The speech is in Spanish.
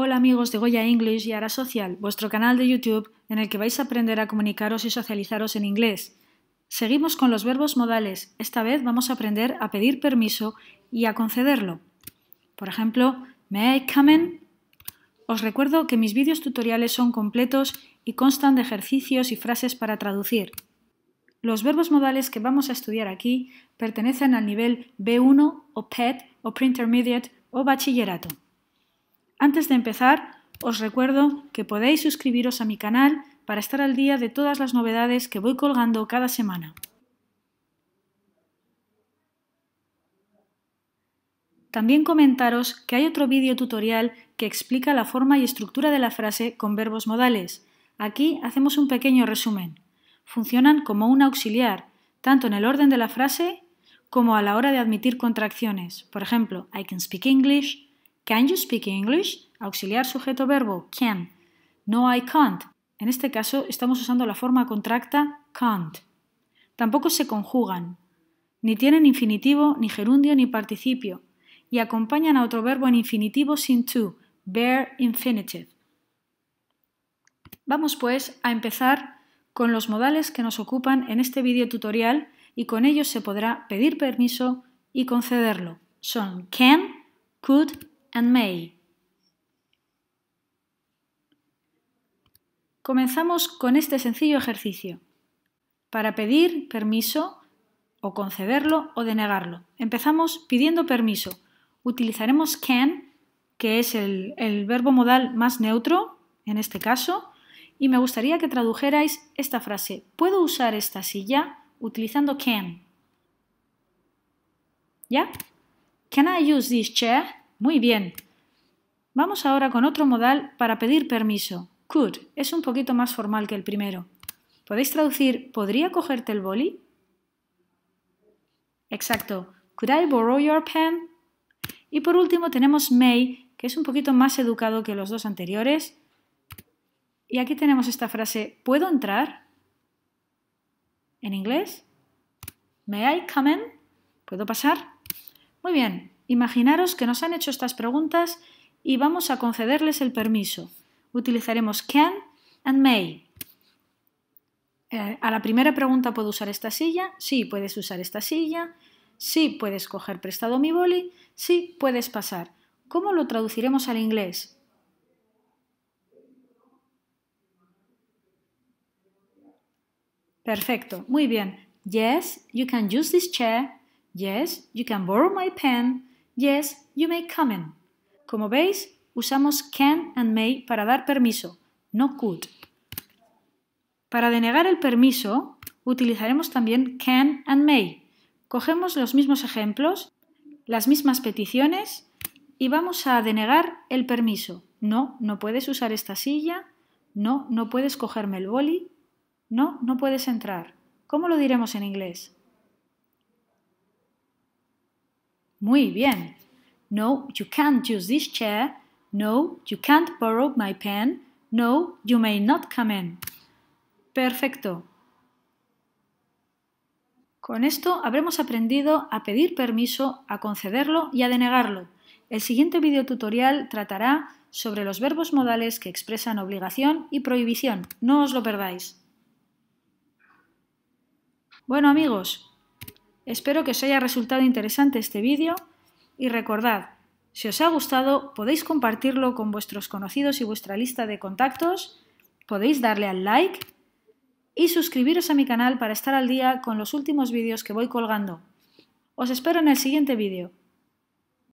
Hola amigos de Goya English y Ara Social, vuestro canal de YouTube en el que vais a aprender a comunicaros y socializaros en inglés. Seguimos con los verbos modales. Esta vez vamos a aprender a pedir permiso y a concederlo. Por ejemplo, ¿May I come in? Os recuerdo que mis vídeos tutoriales son completos y constan de ejercicios y frases para traducir. Los verbos modales que vamos a estudiar aquí pertenecen al nivel B1 o PET o Pre-Intermediate o Bachillerato. Antes de empezar, os recuerdo que podéis suscribiros a mi canal para estar al día de todas las novedades que voy colgando cada semana. También comentaros que hay otro vídeo tutorial que explica la forma y estructura de la frase con verbos modales. Aquí hacemos un pequeño resumen. Funcionan como un auxiliar, tanto en el orden de la frase como a la hora de admitir contracciones. Por ejemplo, I can speak English, Can you speak English? Auxiliar sujeto verbo can. No, I can't. En este caso estamos usando la forma contracta can't. Tampoco se conjugan. Ni tienen infinitivo, ni gerundio, ni participio. Y acompañan a otro verbo en infinitivo sin to. Bear infinitive. Vamos pues a empezar con los modales que nos ocupan en este video tutorial y con ellos se podrá pedir permiso y concederlo. Son can, could, May. Comenzamos con este sencillo ejercicio para pedir permiso o concederlo o denegarlo. Empezamos pidiendo permiso. Utilizaremos can, que es el, verbo modal más neutro en este caso, y me gustaría que tradujerais esta frase. ¿Puedo usar esta silla utilizando can? ¿Ya? Can I use this chair? Muy bien. Vamos ahora con otro modal para pedir permiso. Could es un poquito más formal que el primero. Podéis traducir ¿podría cogerte el boli? Exacto. Could I borrow your pen? Y por último tenemos may, que es un poquito más educado que los dos anteriores. Y aquí tenemos esta frase ¿puedo entrar? En inglés. ¿May I come in? ¿Puedo pasar? Muy bien, Imaginaros que nos han hecho estas preguntas y vamos a concederles el permiso. Utilizaremos can and may. Eh, a la primera pregunta, ¿puedo usar esta silla? Sí, puedes usar esta silla. Sí, puedes coger prestado mi boli. Sí, puedes pasar. ¿Cómo lo traduciremos al inglés? Perfecto, muy bien. Yes, you can use this chair. Yes, you can borrow my pen. Yes, you may come in. Como veis, usamos can and may para dar permiso, no could. Para denegar el permiso, utilizaremos también can and may. Cogemos los mismos ejemplos, las mismas peticiones y vamos a denegar el permiso. No, no puedes usar esta silla. No, no puedes cogerme el boli. No, no puedes entrar. ¿Cómo lo diremos en inglés? Muy bien. No, you can't use this chair. No, you can't borrow my pen. No, you may not come in. Perfecto. Con esto habremos aprendido a pedir permiso, a concederlo y a denegarlo. El siguiente videotutorial tratará sobre los verbos modales que expresan obligación y prohibición. No os lo perdáis. Bueno amigos, Espero que os haya resultado interesante este vídeo y recordad, si os ha gustado podéis compartirlo con vuestros conocidos y vuestra lista de contactos, podéis darle al like y suscribiros a mi canal para estar al día con los últimos vídeos que voy colgando. Os espero en el siguiente vídeo.